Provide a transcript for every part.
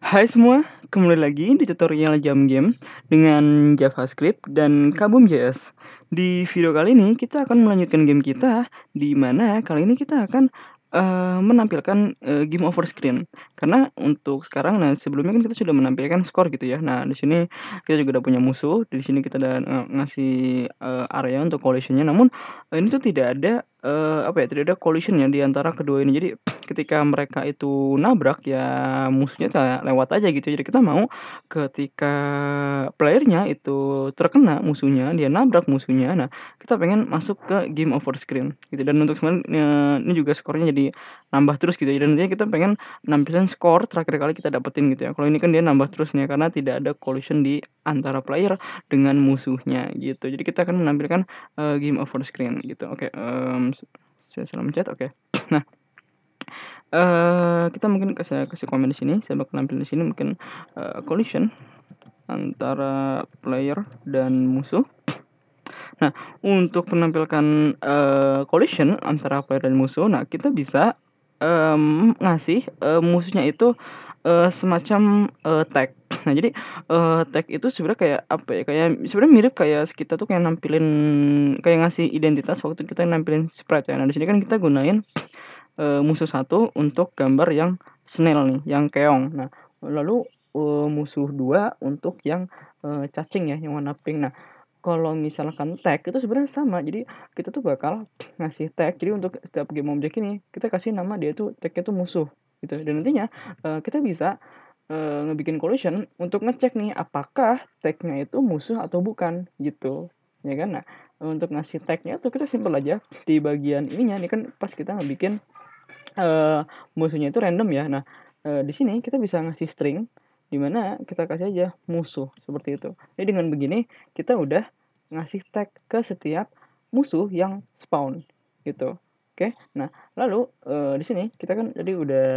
Hai semua, kembali lagi di tutorial jam game dengan JavaScript dan Kabum.js. Di video kali ini kita akan melanjutkan game kita, di mana kali ini kita akan uh, menampilkan uh, game over screen. Karena untuk sekarang, nah sebelumnya kan kita sudah menampilkan skor gitu ya. Nah di sini kita juga udah punya musuh, di sini kita udah eh, ngasih uh, area untuk collisionnya. Namun uh, ini tuh tidak ada eh, apa ya tidak ada collision ya di antara kedua ini jadi ketika mereka itu nabrak ya musuhnya lewat aja gitu jadi kita mau ketika playernya itu terkena musuhnya dia nabrak musuhnya nah kita pengen masuk ke game over screen gitu dan untuk sebenarnya ya, ini juga skornya jadi nambah terus gitu jadi nantinya kita pengen nampilin skor terakhir kali kita dapetin gitu ya kalau ini kan dia nambah terus nih ya, karena tidak ada collision di antara player dengan musuhnya gitu jadi kita akan menampilkan uh, game over screen gitu oke okay, um, saya salah mencet oke okay. nah uh, kita mungkin kasih kasih komen di sini saya bakal nampil di sini mungkin uh, collision antara player dan musuh nah untuk menampilkan uh, eh, collision antara player dan musuh nah kita bisa um, ngasih uh, musuhnya itu uh, semacam uh, tag nah jadi uh, tag itu sebenarnya kayak apa ya kayak sebenarnya mirip kayak kita tuh kayak nampilin kayak ngasih identitas waktu kita nampilin sprite ya nah di sini kan kita gunain uh, musuh satu untuk gambar yang snail nih yang keong nah lalu uh, musuh dua untuk yang uh, cacing ya yang warna pink nah kalau misalkan tag itu sebenarnya sama jadi kita tuh bakal ngasih tag jadi untuk setiap game objek ini kita kasih nama dia tuh tagnya tuh musuh gitu dan nantinya uh, kita bisa e, ngebikin collision untuk ngecek nih apakah tag-nya itu musuh atau bukan gitu ya kan nah untuk ngasih tag-nya tuh kita simpel aja di bagian ininya ini kan pas kita ngebikin e, musuhnya itu random ya nah e, di sini kita bisa ngasih string di mana kita kasih aja musuh seperti itu jadi dengan begini kita udah ngasih tag ke setiap musuh yang spawn gitu oke nah lalu e, di sini kita kan jadi udah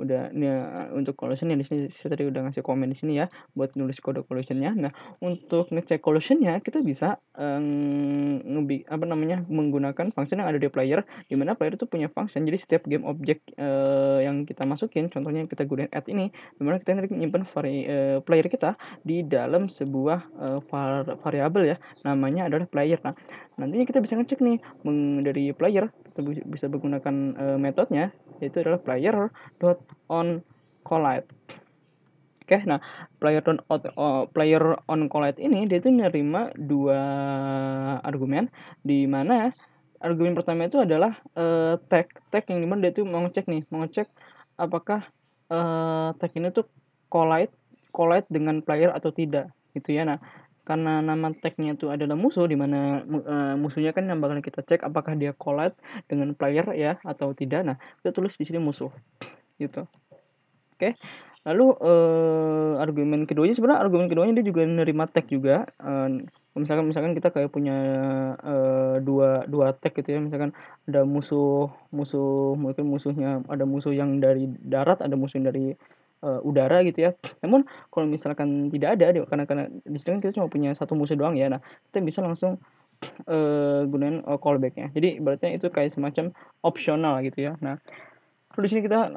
udah ya, untuk collision ya di sini saya tadi udah ngasih komen di sini ya buat nulis kode collisionnya. nah untuk ngecek collisionnya kita bisa um, ngebi apa namanya menggunakan function yang ada di player Di mana player itu punya function jadi setiap game objek uh, yang kita masukin contohnya yang kita gunain add ini dimana kita nanti nyimpen vari, uh, player kita di dalam sebuah uh, var variabel ya namanya adalah player nah nantinya kita bisa ngecek nih meng dari player kita bisa menggunakan uh, metodenya yaitu adalah player dot on collide. Oke, okay, nah player on uh, player on collide ini dia tuh nerima dua argumen di mana argumen pertama itu adalah uh, tag tag yang dimana dia tuh mau ngecek nih, mau ngecek apakah uh, tag ini tuh collide collide dengan player atau tidak gitu ya. Nah, karena nama tagnya itu adalah musuh di mana uh, musuhnya kan yang bakal kita cek apakah dia collide dengan player ya atau tidak. Nah, kita tulis di sini musuh gitu oke okay? lalu eh, argumen keduanya sebenarnya argumen keduanya dia juga nerima tag juga eh, misalkan misalkan kita kayak punya eh, dua dua tag gitu ya misalkan ada musuh musuh mungkin musuhnya ada musuh yang dari darat ada musuh yang dari uh, udara gitu ya. Namun kalau misalkan tidak ada karena karena di sini kita cuma punya satu musuh doang ya. Nah, kita bisa langsung uh, gunain uh, callback-nya. Jadi berarti itu kayak semacam opsional gitu ya. Nah, Lalu di sini kita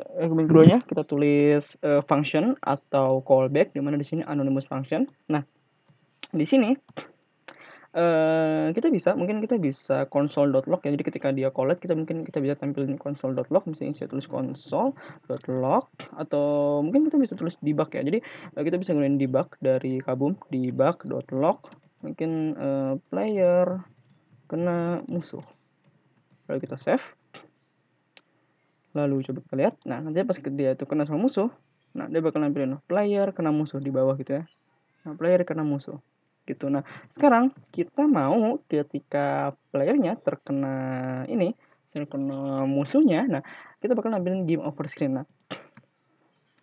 eh kedua keduanya kita tulis uh, function atau callback di mana di sini anonymous function. Nah, di sini Uh, kita bisa mungkin kita bisa console.log ya jadi ketika dia collect kita mungkin kita bisa tampilin console.log misalnya saya tulis console.log atau mungkin kita bisa tulis debug ya jadi uh, kita bisa gunain debug dari kabum debug.log mungkin uh, player kena musuh lalu kita save lalu coba kita lihat nah nanti pas dia itu kena sama musuh nah dia bakalan pilih oh, nah, player kena musuh di bawah gitu ya nah player kena musuh gitu nah sekarang kita mau ketika playernya terkena ini terkena musuhnya nah kita bakal nampilin game over screen nah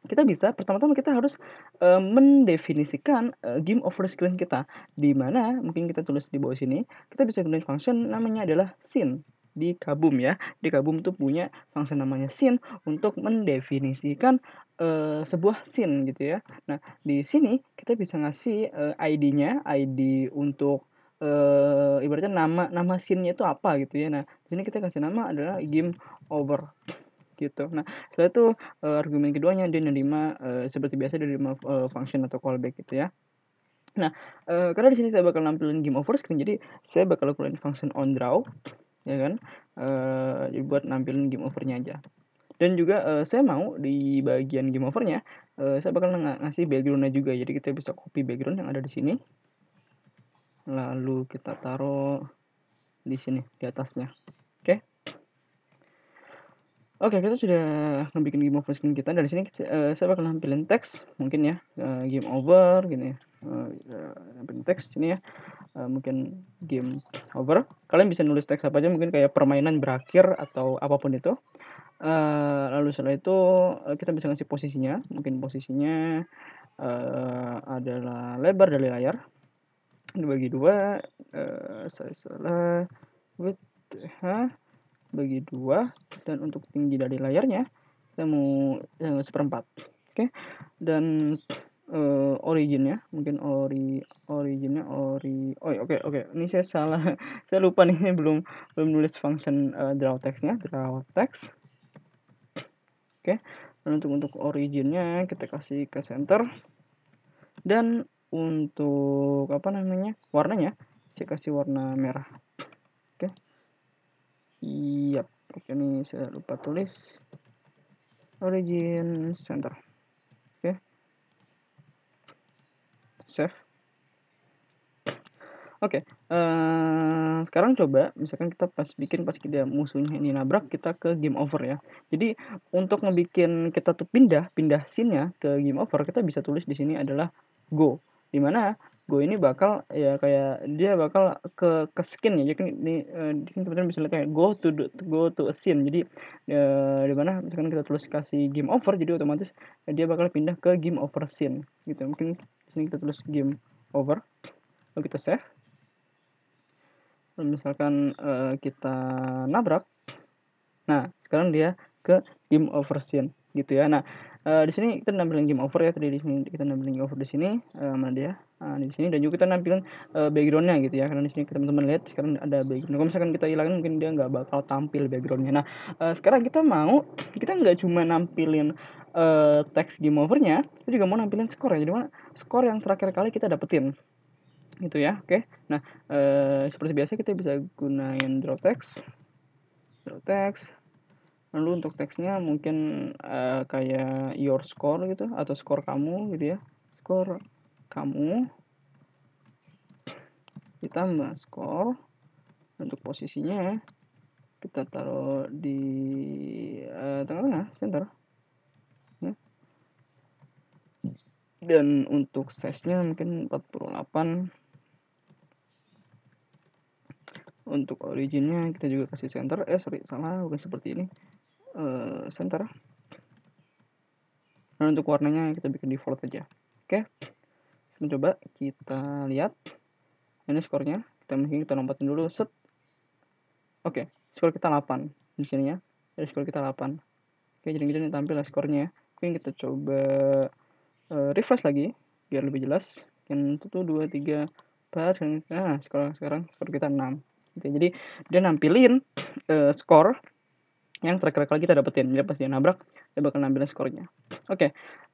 kita bisa pertama-tama kita harus e, mendefinisikan e, game over screen kita di mana mungkin kita tulis di bawah sini kita bisa gunain function namanya adalah scene di Kabum ya. Di Kabum tuh punya fungsi namanya sin untuk mendefinisikan uh, sebuah sin gitu ya. Nah, di sini kita bisa ngasih uh, eh, ID-nya, ID untuk uh, ibaratnya nama nama sinnya nya itu apa gitu ya. Nah, di sini kita kasih nama adalah game over gitu. Nah, setelah itu uh, argumen keduanya dia nerima uh, seperti biasa dari nerima function atau callback gitu ya. Nah, uh, karena di sini saya bakal nampilin game over screen, jadi saya bakal keluarin function on draw ya kan uh, buat nampilin game overnya aja dan juga uh, saya mau di bagian game overnya uh, saya bakal ng ngasih backgroundnya juga jadi kita bisa copy background yang ada di sini lalu kita taruh di sini di atasnya oke okay? Oke, kita sudah membuat game over screen kita. Dari sini uh, saya bakal nampilin teks mungkin ya. Uh, game over gini Uh, nampilin teks sini ya. Uh, mungkin game over. Kalian bisa nulis teks apa aja mungkin kayak permainan berakhir atau apapun itu. Uh, lalu setelah itu uh, kita bisa ngasih posisinya. Mungkin posisinya uh, adalah lebar dari layar. Dibagi dua. Uh, saya salah. With, huh? bagi dua dan untuk tinggi dari layarnya kita mau yang eh, seperempat oke dan uh, originnya mungkin ori originnya ori oh iya, oke okay, oke okay. ini saya salah saya lupa nih belum belum nulis function uh, draw textnya draw text oke dan untuk untuk originnya kita kasih ke center dan untuk apa namanya warnanya saya kasih warna merah iya Yap, ini saya lupa tulis. Origin Center. Oke. Save. Oke, okay. uh, eh, sekarang coba misalkan kita pas bikin pas kita musuhnya ini nabrak kita ke game over ya. Jadi untuk ngebikin kita tuh pindah pindah scene-nya ke game over kita bisa tulis di sini adalah go. Dimana gue ini bakal ya kayak dia bakal ke ke skin ya jadi kan ini uh, di teman-teman bisa lihat kayak go to go to a scene jadi uh, di mana misalkan kita tulis kasih game over jadi otomatis ya, dia bakal pindah ke game over scene gitu mungkin di sini kita tulis game over lalu kita save lalu misalkan uh, kita nabrak nah sekarang dia ke game over scene gitu ya nah Uh, di sini kita nampilin game over ya tadi di sini kita nampilin game over di sini uh, eh, mana dia uh, di sini dan juga kita nampilin uh, backgroundnya gitu ya karena di sini teman-teman lihat sekarang ada background kalau misalkan kita hilangin mungkin dia nggak bakal tampil backgroundnya nah uh, sekarang kita mau kita nggak cuma nampilin uh, teks game overnya kita juga mau nampilin skor ya jadi mana skor yang terakhir kali kita dapetin gitu ya oke okay? nah uh, seperti biasa kita bisa gunain draw text draw text lalu untuk teksnya mungkin uh, kayak your score gitu atau skor kamu gitu ya skor kamu ditambah skor untuk posisinya kita taruh di uh, eh, tengah-tengah center ya. dan untuk size-nya mungkin 48 untuk originnya kita juga kasih center eh sorry salah bukan seperti ini center. Eh, dan nah, untuk warnanya kita bikin default aja oke okay. kita coba kita lihat ini skornya kita mungkin kita lompatin dulu set oke okay. skor kita 8 di sini ya jadi skor kita 8 oke okay, jadi kita tampil skornya mungkin kita coba uh, refresh lagi biar lebih jelas mungkin tuh dua tiga empat nah sekarang ah, sekarang skor kita 6 Oke, jadi dia nampilin uh, skor yang terakhir kali kita dapetin. dia pasti dia nabrak, dia bakal nampilin skornya. Oke, okay.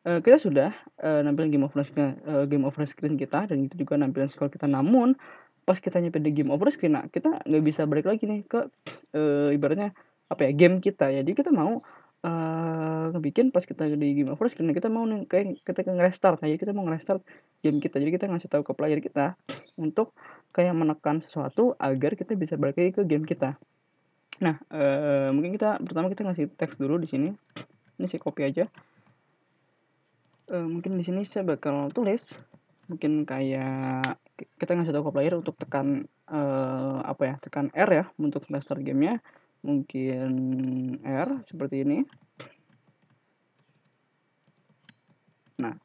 uh, eh, kita sudah uh, nampilin game over screen, uh, game over screen kita dan itu juga nampilin skor kita. Namun pas kita nyampe di game over screen, nah, kita nggak bisa balik lagi nih ke uh, ibaratnya apa ya game kita. Jadi kita mau uh, bikin pas kita di game over screen kita mau nih kayak kita restart Nah, jadi kita mau restart game kita. Jadi kita ngasih tahu ke player kita untuk kayak menekan sesuatu agar kita bisa balik lagi ke game kita. Nah, ee, eh, mungkin kita pertama kita ngasih teks dulu di sini. Ini saya copy aja. E, mungkin di sini saya bakal tulis mungkin kayak kita ngasih tahu ke player untuk tekan ee, eh, apa ya? Tekan R ya untuk master gamenya. Mungkin R seperti ini. Nah,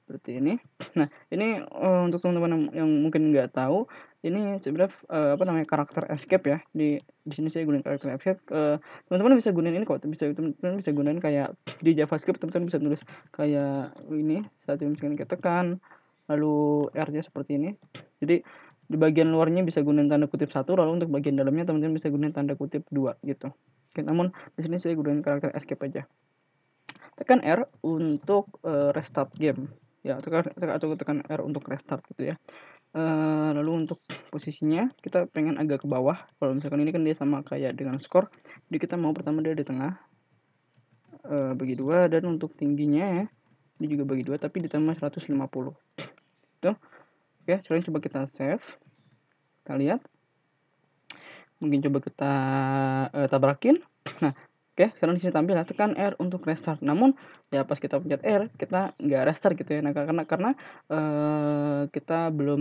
seperti ini. Nah, ini untuk teman-teman yang mungkin nggak tahu, ini sebenarnya uh, apa namanya karakter escape ya di di sini saya gunain karakter escape uh, teman-teman bisa gunain ini kok bisa teman-teman bisa gunain kayak di javascript teman-teman bisa tulis kayak ini saat misalkan kita tekan lalu r nya seperti ini jadi di bagian luarnya bisa gunain tanda kutip satu lalu untuk bagian dalamnya teman-teman bisa gunain tanda kutip dua gitu Oke, namun di sini saya gunain karakter escape aja tekan r untuk uh, restart game ya tekan, tekan atau tekan r untuk restart gitu ya Eh, lalu untuk posisinya kita pengen agak ke bawah kalau misalkan ini kan dia sama kayak dengan skor jadi kita mau pertama dia di tengah uh, bagi dua dan untuk tingginya ya ini juga bagi dua tapi ditambah 150 itu oke okay, coba kita save kita lihat mungkin coba kita uh, tabrakin nah Oke, sekarang di sini tampil ya, tekan R untuk restart. Namun ya pas kita pencet R, kita nggak restart gitu ya. Nah, karena karena uh, kita belum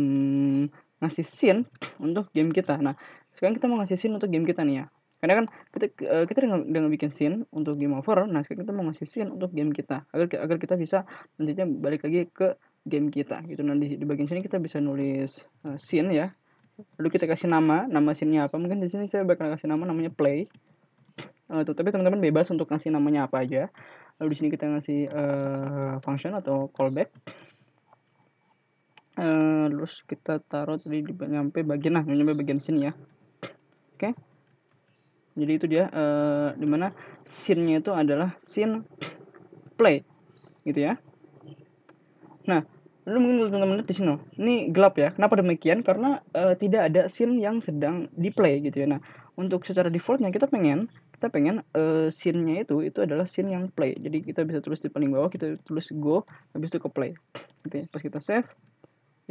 ngasih scene untuk game kita. Nah, sekarang kita mau ngasih scene untuk game kita nih ya. Karena kan kita uh, kita udah, udah bikin scene untuk game over. Nah, sekarang kita mau ngasih scene untuk game kita agar agar kita bisa nantinya balik lagi ke game kita gitu. Nah, di, bagian sini kita bisa nulis uh, scene ya. Lalu kita kasih nama, nama scene-nya apa? Mungkin di sini saya bakal kasih nama namanya play Uh, tuh, tapi teman-teman bebas untuk ngasih namanya apa aja. Lalu di sini kita ngasih uh, function atau callback. Uh, terus kita taruh tadi di nyampe bagian nah nyampe bagian sini ya. Oke. Okay. Jadi itu dia uh, dimana scene-nya itu adalah scene play gitu ya. Nah, lu mungkin teman-teman lihat di sini, ini gelap ya. Kenapa demikian? Karena uh, tidak ada scene yang sedang di play gitu ya. Nah, untuk secara defaultnya kita pengen kita pengen uh, scene-nya itu itu adalah scene yang play jadi kita bisa tulis di paling bawah kita tulis go habis itu ke play oke pas kita save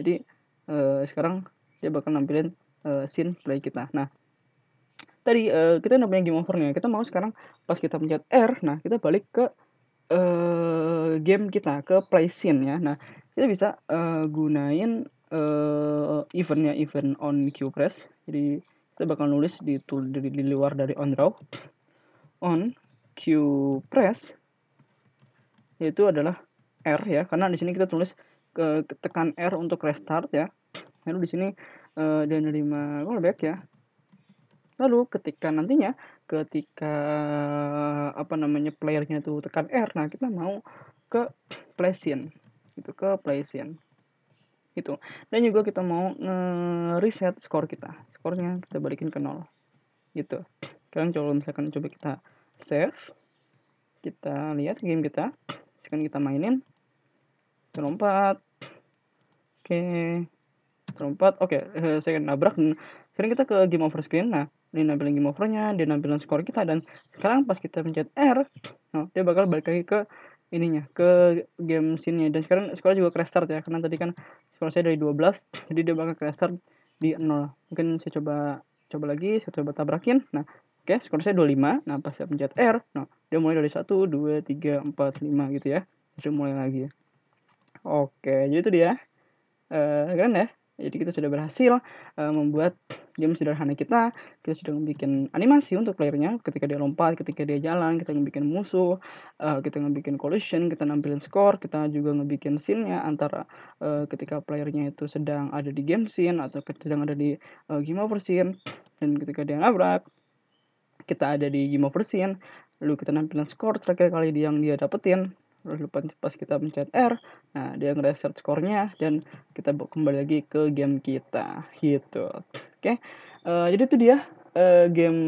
jadi uh, sekarang dia bakal nampilin uh, scene play kita nah tadi uh, kita udah punya game overnya kita mau sekarang pas kita pencet R nah kita balik ke uh, game kita ke play scene ya nah kita bisa uh, gunain uh, eventnya event on Q press jadi saya bakal nulis di, di, di luar dari on route on q press yaitu adalah r ya karena di sini kita tulis ke tekan r untuk restart ya lalu di sini uh, dia menerima callback ya lalu ketika nantinya ketika apa namanya playernya itu tekan r nah kita mau ke play scene gitu ke play scene gitu dan juga kita mau nge-reset skor kita skornya kita balikin ke nol gitu sekarang coba misalkan coba kita save kita lihat game kita sekarang kita mainin terompat oke okay. oke eh, saya akan nabrak sekarang kita ke game over screen nah ini nampilin game overnya dia nampilin skor kita dan sekarang pas kita pencet R nah, dia bakal balik lagi ke ininya ke game scene-nya dan sekarang sekolah juga crash start ya karena tadi kan sekolah saya dari 12 jadi dia bakal crash start di 0 mungkin saya coba coba lagi saya coba tabrakin nah oke okay, skor saya 25 nah pas saya pencet R nah dia mulai dari 1 2 3 4 5 gitu ya jadi mulai lagi oke okay, jadi itu dia eh uh, keren ya jadi kita sudah berhasil uh, membuat game sederhana kita. Kita sudah membuat animasi untuk playernya ketika dia lompat, ketika dia jalan, kita ngebikin musuh, uh, kita ngebikin collision, kita nampilin skor, kita juga ngebikin scene-nya antara uh, ketika playernya itu sedang ada di game scene atau ketika sedang ada di uh, game over scene dan ketika dia nabrak kita ada di game over scene lalu kita nampilin skor terakhir kali yang dia dapetin lalu pas kita mencet R nah dia ngereset skornya dan kita kembali lagi ke game kita gitu oke okay? uh, eh, jadi itu dia uh, game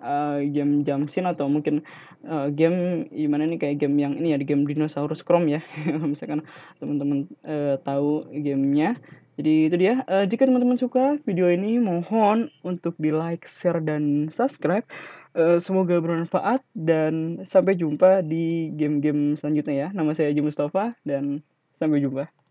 uh, game jamsin atau mungkin uh, game gimana nih kayak game yang ini ya di game dinosaurus chrome ya misalkan teman-teman uh, tahu gamenya jadi itu dia uh, jika teman-teman suka video ini mohon untuk di like share dan subscribe Eh, semoga bermanfaat dan sampai jumpa di game-game selanjutnya ya. Nama saya Haji Mustafa dan sampai jumpa.